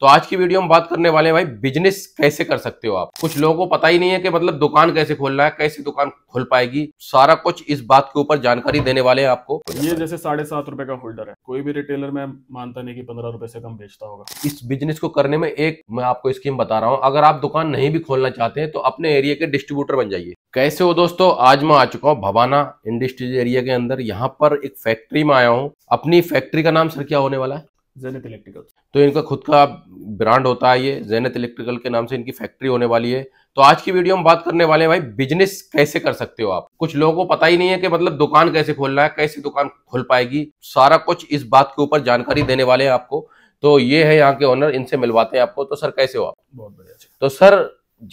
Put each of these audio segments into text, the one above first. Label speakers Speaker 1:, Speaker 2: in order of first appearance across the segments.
Speaker 1: तो आज की वीडियो में बात करने वाले हैं भाई बिजनेस कैसे कर सकते हो आप कुछ लोगों को पता ही नहीं है कि मतलब दुकान कैसे खोलना है कैसे दुकान खोल पाएगी सारा कुछ इस बात के ऊपर जानकारी देने वाले हैं आपको ये
Speaker 2: जैसे साढ़े सात रुपए का होल्डर है कोई भी रिटेलर में मानता नहीं कि पंद्रह रुपए से कम बेचता होगा
Speaker 1: इस बिजनेस को करने में एक मैं आपको स्कीम बता रहा हूँ अगर आप दुकान नहीं भी खोलना चाहते हैं तो अपने एरिया के डिस्ट्रीब्यूटर बन जाइए कैसे हो दोस्तों आज मैं आ चुका हूँ भवाना इंडस्ट्रीज एरिया के अंदर यहाँ पर एक फैक्ट्री में आया हूँ अपनी फैक्ट्री का नाम सर क्या होने वाला है इलेक्ट्रिकल तो इनका खुद का ब्रांड होता है ये जैनत इलेक्ट्रिकल के नाम से इनकी फैक्ट्री होने वाली है तो आज की वीडियो में बात करने वाले हैं भाई बिजनेस कैसे कर सकते हो आप कुछ लोगों को पता ही नहीं है कि मतलब दुकान कैसे खोलना है कैसे दुकान खोल पाएगी सारा कुछ इस बात के ऊपर जानकारी देने वाले हैं आपको तो ये है यहाँ के ऑनर इनसे मिलवाते हैं आपको तो सर कैसे हो आप बहुत बढ़िया तो सर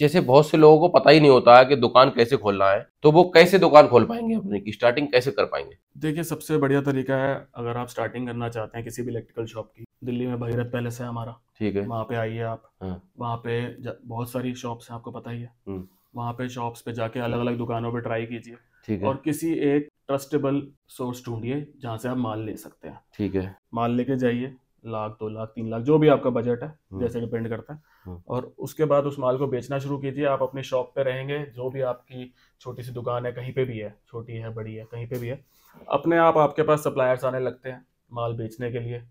Speaker 1: जैसे बहुत से लोगों को पता ही नहीं होता है कि दुकान कैसे खोलना है तो वो कैसे दुकान खोल पाएंगे अपने की स्टार्टिंग कैसे कर पाएंगे
Speaker 2: देखिए सबसे बढ़िया तरीका है अगर आप स्टार्टिंग करना चाहते हैं किसी भी इलेक्ट्रिकल शॉप की दिल्ली में भगीरथ पैलेस है हमारा ठीक है वहाँ पे आइए आप हाँ। वहाँ पे बहुत सारी शॉप्स हैं आपको पता ही है हम्म। वहाँ पे शॉप्स पे जाके अलग अलग दुकानों पे ट्राई कीजिए ठीक है और किसी एक ट्रस्टेबल सोर्स ढूंढिए जहाँ से आप माल ले सकते हैं ठीक है माल लेके जाइए लाख दो लाख तीन लाख जो भी आपका बजट है हम्म। जैसे डिपेंड करता है हम्म। और उसके बाद उस माल को बेचना शुरू कीजिए आप अपने शॉप पे रहेंगे जो भी आपकी छोटी सी दुकान है कहीं पे भी है छोटी है बड़ी है कहीं पे भी है अपने आप आपके पास सप्लायर्स आने लगते हैं माल बेचने के लिए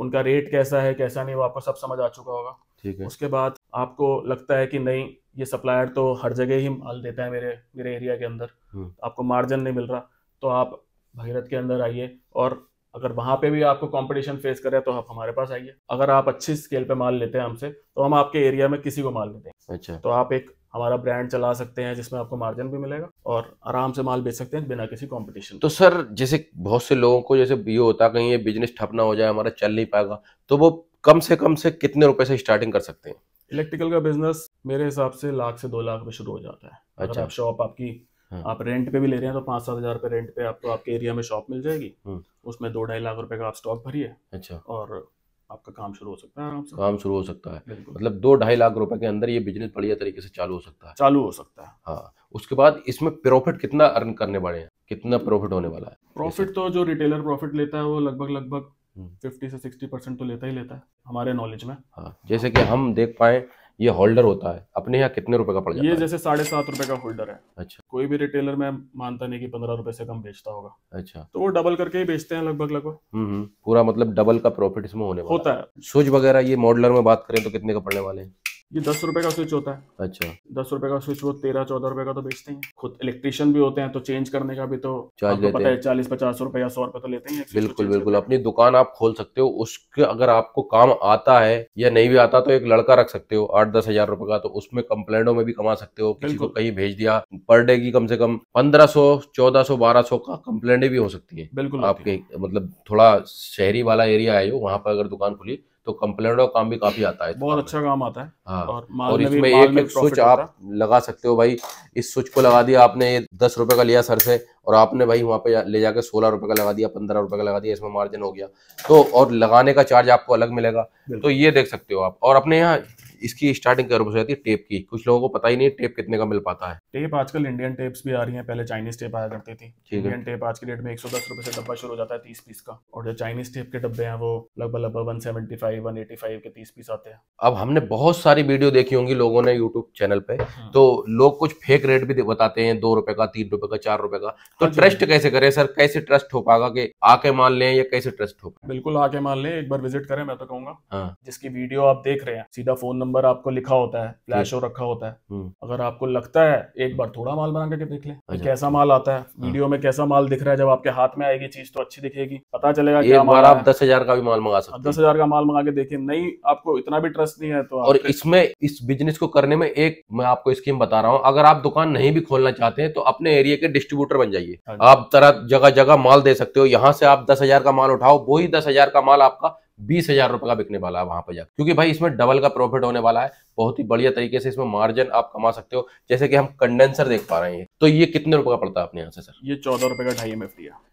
Speaker 2: उनका रेट कैसा है कैसा नहीं वो आपको सब समझ आ चुका होगा ठीक है उसके बाद आपको लगता है कि नहीं ये सप्लायर तो हर जगह ही माल देता है मेरे मेरे एरिया के अंदर हम्म। आपको मार्जिन नहीं मिल रहा तो आप भगीरथ के अंदर आइए और अगर वहाँ पे भी आपको कंपटीशन फेस करे तो आप हमारे पास आइए अगर आप अच्छी स्केल पे माल लेते हैं हमसे तो हम आपके एरिया में किसी को माल नहीं देंगे अच्छा तो आप एक हमारा ब्रांड चला सकते हैं जिसमें आपको मार्जिन भी मिलेगा और आराम से माल बेच सकते हैं बिना किसी कंपटीशन तो
Speaker 1: सर जैसे बहुत से लोगों को जैसे ये होता कहीं ये बिजनेस ठप ना हो जाए हमारा चल नहीं पाएगा तो वो कम से कम से कितने रुपए से स्टार्टिंग कर सकते हैं
Speaker 2: इलेक्ट्रिकल का बिजनेस मेरे हिसाब से लाख से दो लाख में शुरू हो जाता है अच्छा आप शॉप आपकी हाँ। आप रेंट पे भी ले रहे हैं तो पाँच सात हजार रुपये रेंट पे आपको आपके एरिया में शॉप मिल जाएगी हम्म। उसमें दो ढाई लाख रुपए का आप स्टॉक भरिए अच्छा और आपका काम शुरू हो सकता है
Speaker 1: काम शुरू हो सकता है मतलब दो ढाई लाख रुपए के अंदर ये बिजनेस बढ़िया तरीके से चालू हो सकता है चालू हो सकता है हाँ उसके बाद इसमें प्रॉफिट कितना अर्न करने वाले हैं कितना प्रॉफिट होने वाला है
Speaker 2: प्रॉफिट तो जो रिटेलर प्रॉफिट लेता है वो लगभग लगभग हम्म। फिफ्टी से सिक्सटी परसेंट तो लेता ही लेता है हमारे नॉलेज में
Speaker 1: हाँ जैसे कि हम देख पाए ये होल्डर होता है अपने यहाँ कितने रुपए का पड़ जाता ये जैसे
Speaker 2: साढ़े सात रुपए का होल्डर है अच्छा कोई भी रिटेलर में मानता नहीं कि पंद्रह रुपए से कम बेचता होगा अच्छा तो वो डबल करके ही बेचते हैं लगभग लगभग
Speaker 1: हम्म, हम्म। पूरा मतलब डबल का प्रॉफिट इसमें होने होता है स्विच वगैरह ये मॉडलर में बात करें तो कितने का पड़ने वाले हैं
Speaker 2: ये दस रुपए का स्विच होता है अच्छा दस रुपए का स्विच वो तेरह चौदह रुपए का तो बेचते हैं खुद इलेक्ट्रिशियन भी होते हैं तो चेंज करने का भी तो आपको पता हैं चालीस पचास रुपए या सौ रुपए तो लेते हैं तो
Speaker 1: बिल्कुल बिल्कुल अपनी दुकान आप खोल सकते हो उसके अगर आपको काम आता है या नहीं भी आता तो एक लड़का रख सकते हो आठ दस हजार रुपए का तो उसमें कंप्लेंटों में भी कमा सकते हो किसी को कहीं भेज दिया पर डे की कम से कम पंद्रह सौ चौदह सौ बारह सौ का कंप्लेंटें भी हो सकती है बिल्कुल आपके मतलब थोड़ा शहरी वाला एरिया है जो वहां पर अगर दुकान खुली तो का काम भी काफी आता
Speaker 2: है बहुत अच्छा काम आता है हाँ और, और इसमें एक एक स्विच आप
Speaker 1: लगा सकते हो भाई इस स्विच को लगा दिया आपने ये दस रुपए का लिया सर से और आपने भाई वहाँ पे ले जाके सोलह रुपए का लगा दिया पंद्रह रुपए का लगा दिया इसमें मार्जिन हो गया तो और लगाने का चार्ज आपको अलग मिलेगा तो ये देख सकते हो आप और अपने यहाँ इसकी स्टार्टिंग कर रुपये है टेप की कुछ लोगों को पता ही नहीं टेप कितने का मिल पाता है
Speaker 2: टेप आजकल इंडियन टेप्स भी आ रही हैं पहले चाइनीज टेप आया करती थी इंडियन टेप आज के डेट में एक सौ दस रुपए से डब्बा शुरू हो जाता है तीस पीस का और जो चाइनीज टेप के डब्बे हैं वो लगभग लगभग one seventy five one eighty five के तीस पीस आते हैं
Speaker 1: अब हमने बहुत सारी वीडियो देखी होंगी लोगों ने यूट्यूब चैनल पे हम्म। तो लोग कुछ फेक रेट भी बताते हैं दो रुपए का तीन रुपए का चार रुपए का तो ट्रस्ट हाँ हाँ कैसे करें सर कैसे ट्रस्ट हो पाएगा कि आके मान लें या कैसे ट्रस्ट हो
Speaker 2: बिल्कुल आके मान लें एक बार विजिट करें मैं तो कहूंगा हाँ। जिसकी वीडियो आप देख रहे हैं सीधा फोन नंबर आपको लिखा होता है फ्लैश और रखा होता है हम्म। अगर आपको लगता है एक बार थोड़ा माल बना करके देख ले अच्छा। कैसा माल आता है हाँ। वीडियो में कैसा माल दिख रहा है जब आपके हाथ में आएगी चीज तो अच्छी दिखेगी पता चलेगा क्या माल आप दस
Speaker 1: हजार का भी माल मंगा सकते दस हजार का
Speaker 2: माल मंगा के देखिए नहीं आपको इतना भी ट्रस्ट नहीं है तो और
Speaker 1: इसमें इस बिजनेस को करने में एक मैं आपको स्कीम बता रहा हूँ अगर आप दुकान नहीं भी खोलना चाहते हैं तो अपने एरिया के डिस्ट्रीब्यूटर बन जाइए हाँ आप तरह जगह जगह माल दे सकते हो यहाँ से आप दस हजार का माल उठाओ वही दस हजार का माल आपका बीस हजार रुपये का बिकने वाला है वहां पर जाकर क्योंकि भाई इसमें डबल का प्रॉफिट होने वाला है बहुत ही बढ़िया तरीके से इसमें मार्जिन आप कमा सकते हो जैसे कि हम कंडेंसर देख पा रहे हैं तो ये कितने रुपए का पड़ता है अपने यहाँ से सर
Speaker 2: ये चौदह रुपए का ढाई एम है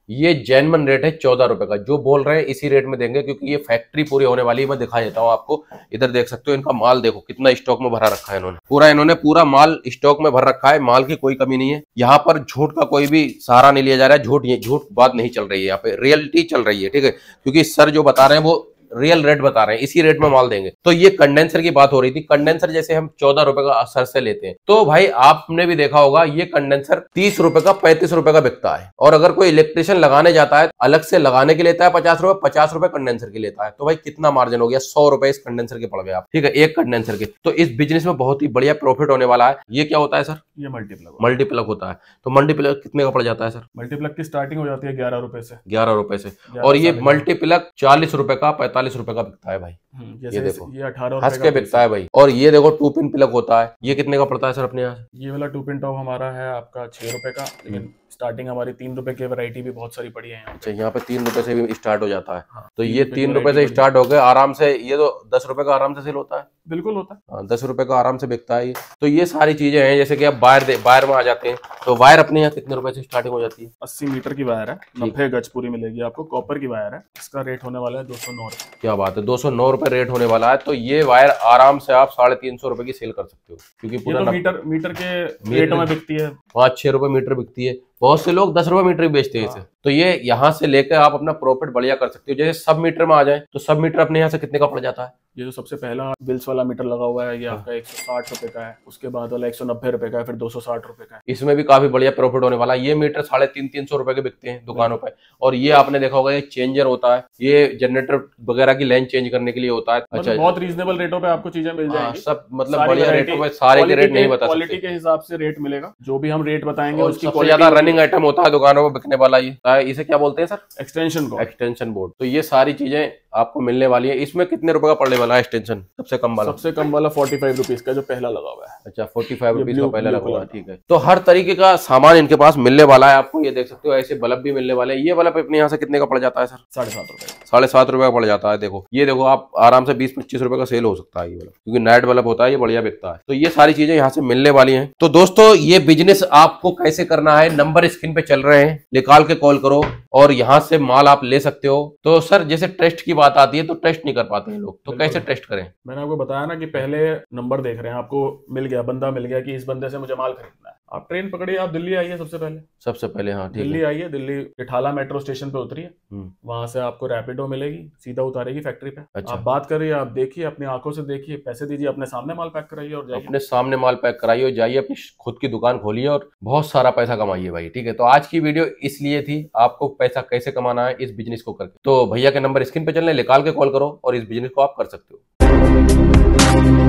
Speaker 1: ये जैनमन रेट है चौदह रुपए का जो बोल रहे हैं इसी रेट में देंगे क्योंकि ये फैक्ट्री पूरी होने वाली है मैं दिखा देता हूँ आपको इधर देख सकते हो इनका माल देखो कितना स्टॉक में भरा रखा है इन्होंने पूरा इन्होंने पूरा माल स्टॉक में भर रखा है माल की कोई कमी नहीं है यहाँ पर झूठ का कोई भी सहारा नहीं लिया जा रहा है झूठ झूठ बात नहीं चल रही है यहाँ पे रियलिटी चल रही है ठीक है क्योंकि सर जो बता रहे हैं वो रियल रेट बता रहे हैं इसी रेट में माल देंगे तो ये कंडेंसर की बात हो रही थी कंडेंसर जैसे हम चौदह रुपए का असर से लेते हैं तो भाई आपने भी देखा होगा ये कंडेंसर तीस रुपए का पैंतीस रुपए का बिकता है और अगर कोई इलेक्ट्रिशियन लगाने जाता है अलग से लगाने के लेता है पचास रुपए पचास रुपए कंडेंसर के लेता है तो भाई कितना मार्जिन हो गया सौ रुपए इस कंडेंसर के पड़ गए आप ठीक है एक कंडेंसर के तो इस बिजनेस में बहुत ही बढ़िया प्रॉफिट होने वाला है ये क्या होता है सर ये मल्टीप्लग मल्टीप्लग होता है तो मल्टीप्लग कितने का पड़ जाता है सर
Speaker 2: मल्टीप्लग की स्टार्टिंग हो जाती है ग्यारह रुपए से
Speaker 1: ग्यारह रुपए से और ये मल्टीप्लग चालीस रुपए का पैंतालीस पैंतालीस रुपए का बिकता है भाई हम्म, ये देखो ये अठारह हंस के बिकता है भाई और ये देखो टू पिन प्लग होता है ये कितने का पड़ता है सर अपने यहाँ
Speaker 2: ये वाला टू पिन टॉप हमारा है आपका छह रुपए का लेकिन स्टार्टिंग हमारी तीन रुपए की वैरायटी भी बहुत सारी पड़ी है
Speaker 1: अच्छा यहाँ पे तीन रुपए से भी स्टार्ट हो जाता है हाँ, तो ये तीन रुपए से स्टार्ट हो गए आराम से ये तो दस रुपए का आराम से सेल होता है बिल्कुल होता है हाँ, दस रुपए का आराम से बिकता है तो ये सारी चीजें हैं जैसे कि आप वायर वायर में आ जाते
Speaker 2: हैं तो वायर अपने यहाँ कितने रुपए से स्टार्टिंग हो जाती है अस्सी मीटर की वायर है नब्बे गज पूरी मिलेगी आपको कॉपर की वायर है इसका रेट होने वाला है दो सौ
Speaker 1: क्या बात है दो सौ रुपए रेट होने वाला है तो ये वायर आराम से आप साढ़े तीन सौ रुपए की सेल कर सकते हो क्योंकि तो पूरा मीटर
Speaker 2: मीटर के रेट में बिकती
Speaker 1: है पाँच छह रुपए मीटर बिकती है बहुत से लोग दस रुपए मीटर भी बेचते हैं इसे हाँ। तो ये यहाँ से लेकर आप अपना प्रॉफिट बढ़िया कर सकते हो जैसे सब मीटर
Speaker 2: में आ जाए तो सब मीटर अपने यहाँ से कितने का पड़ जाता है ये जो सबसे पहला बिल्स वाला मीटर लगा हुआ है ये हाँ। आपका एक सौ साठ रुपए का है उसके बाद वाला एक सौ नब्बे रुपए का है फिर दो सौ साठ रुपए का है इसमें भी
Speaker 1: काफी बढ़िया प्रॉफिट होने वाला है ये मीटर साढ़े तीन तीन सौ रुपए के
Speaker 2: बिकते हैं दुकानों पर और ये आपने देखा
Speaker 1: होगा ये चेंजर होता है ये जनरेटर वगैरह की लाइन चेंज करने के लिए होता है मतलब अच्छा बहुत
Speaker 2: रीजनेबल रेटों पे आपको चीजें मिल हाँ, जाए सब मतलब बढ़िया रेटों में सारे के रेट नहीं बता क्वालिटी के हिसाब से रेट मिलेगा जो भी हम रेट बताएंगे उसकी ज्यादा रनिंग
Speaker 1: आइटम होता है दुकानों पर बिकने वाला ये इसे क्या बोलते हैं sir extension board extension board तो ये सारी चीजें आपको मिलने वाली है इसमें कितने रुपए का पड़ने वाला एक्सटेंशन सबसे कम वाला सबसे
Speaker 2: कम वाला फोर्टी फाइव रुपीज का जो पहला लगा हुआ है अच्छा फोर्टी फाइव रुपीज का पहला लगा हुआ है
Speaker 1: ठीक है तो हर तरीके का सामान इनके पास मिलने वाला है आपको ये देख सकते हो ऐसे बल्ब भी मिलने वाले ये बल्ब अपने यहाँ से कितने का पड़ जाता है सर साढ़े सात रुपए साढ़े सात रुपए का पड़ जाता है देखो ये देखो आप आराम से बीस पच्चीस रुपए का सेल हो सकता है ये बल्ब क्योंकि नाइट बल्ब होता है ये बढ़िया बिकता है तो ये सारी चीजें यहाँ से मिलने वाली है तो दोस्तों ये बिजनेस आपको कैसे करना है नंबर स्क्रीन पे चल रहे हैं निकाल के कॉल करो और यहाँ से माल आप ले सकते हो तो सर जैसे टेस्ट की बात आती है तो टेस्ट नहीं कर पाते हैं लोग तो कैसे टेस्ट करें
Speaker 2: मैंने आपको बताया ना कि पहले नंबर देख रहे हैं आपको मिल गया बंदा मिल गया कि इस बंदे से मुझे माल खरीदना है आप ट्रेन पकड़िए आप दिल्ली आइए सबसे पहले
Speaker 1: सबसे पहले हाँ दिल्ली आइए
Speaker 2: दिल्ली इठाला मेट्रो स्टेशन पे उतरिए हम्म। वहां से आपको रैपिडो मिलेगी सीधा उतारेगी फैक्ट्री पे अच्छा। आप बात करिए आप देखिए अपनी आंखों से देखिए पैसे दीजिए अपने सामने माल पैक कराइए और अपने
Speaker 1: सामने माल पैक कराइए और जाइए अपनी खुद की दुकान खोलिए और बहुत सारा पैसा कमाइए भाई ठीक है तो आज की वीडियो इसलिए थी आपको पैसा कैसे कमाना है इस बिजनेस को करके तो भैया के नंबर स्क्रीन पे चलने निकाल के कॉल करो और इस बिजनेस को आप कर सकते हो